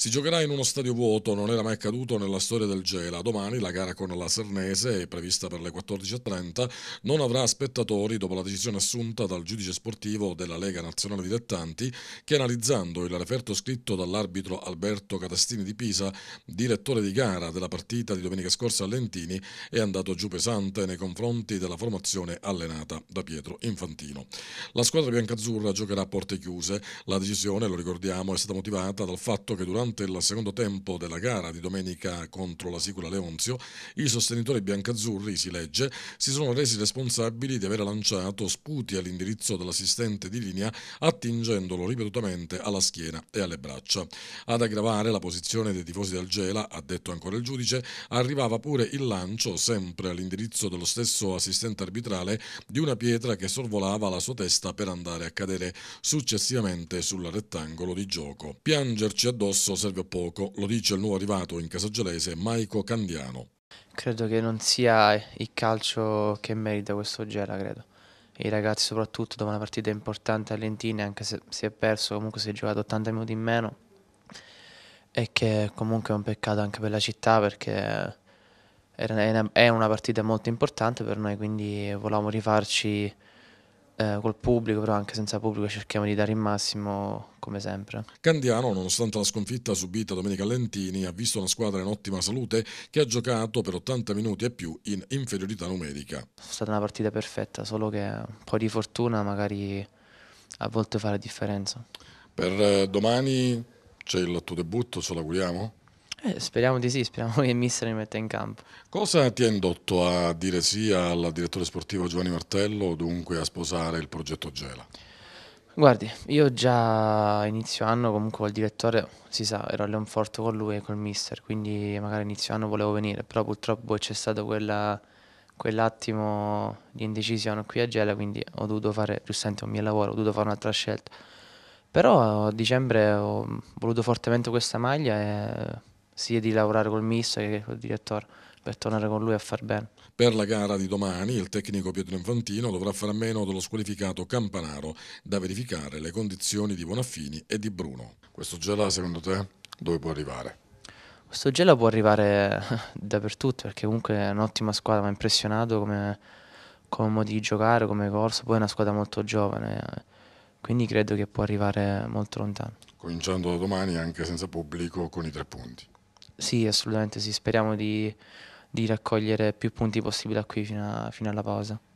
Si giocherà in uno stadio vuoto, non era mai accaduto nella storia del Gela. Domani la gara con la Sernese, prevista per le 14.30, non avrà spettatori dopo la decisione assunta dal giudice sportivo della Lega Nazionale Dilettanti che analizzando il referto scritto dall'arbitro Alberto Catastini di Pisa, direttore di gara della partita di domenica scorsa a Lentini, è andato giù pesante nei confronti della formazione allenata da Pietro Infantino. La squadra biancazzurra giocherà a porte chiuse. La decisione, lo ricordiamo, è stata motivata dal fatto che durante Durante il secondo tempo della gara di domenica contro la Sicula Leonzio, i sostenitori biancazzurri, si legge, si sono resi responsabili di aver lanciato sputi all'indirizzo dell'assistente di linea attingendolo ripetutamente alla schiena e alle braccia. Ad aggravare la posizione dei tifosi del Gela, ha detto ancora il giudice, arrivava pure il lancio, sempre all'indirizzo dello stesso assistente arbitrale, di una pietra che sorvolava la sua testa per andare a cadere successivamente sul rettangolo di gioco. Piangerci addosso serve a poco, lo dice il nuovo arrivato in Casagelese Maico Candiano. Credo che non sia il calcio che merita questo Gela, credo. I ragazzi soprattutto dopo una partita importante a Lentini, anche se si è perso, comunque si è giocato 80 minuti in meno. E che comunque è un peccato anche per la città perché è una partita molto importante per noi, quindi volevamo rifarci eh, col pubblico, però anche senza pubblico cerchiamo di dare il massimo come sempre. Candiano, nonostante la sconfitta subita domenica Lentini, ha visto una squadra in ottima salute che ha giocato per 80 minuti e più in inferiorità numerica. È stata una partita perfetta, solo che un po' di fortuna magari a volte fa la differenza. Per eh, domani c'è il tuo debutto, ce l'auguriamo? Eh, speriamo di sì, speriamo che il mister li metta in campo. Cosa ti ha indotto a dire sì al direttore sportivo Giovanni Martello, dunque a sposare il progetto Gela? Guardi, io già inizio anno comunque col direttore, si sa, ero a Leonforto con lui e col mister, quindi magari inizio anno volevo venire, però purtroppo c'è stato quella, quell'attimo di indecisione qui a Gela, quindi ho dovuto fare giustamente un mio lavoro, ho dovuto fare un'altra scelta. Però a dicembre ho voluto fortemente questa maglia e sia di lavorare col mister che col direttore per tornare con lui a far bene. Per la gara di domani il tecnico Pietro Infantino dovrà fare a meno dello squalificato Campanaro da verificare le condizioni di Bonaffini e di Bruno. Questo Gela secondo te dove può arrivare? Questo Gela può arrivare eh, dappertutto perché comunque è un'ottima squadra, mi ha impressionato come, come modo di giocare, come corso, poi è una squadra molto giovane, eh, quindi credo che può arrivare molto lontano. Cominciando da domani anche senza pubblico con i tre punti. Sì, assolutamente sì, speriamo di, di raccogliere più punti possibili da qui fino, a, fino alla pausa.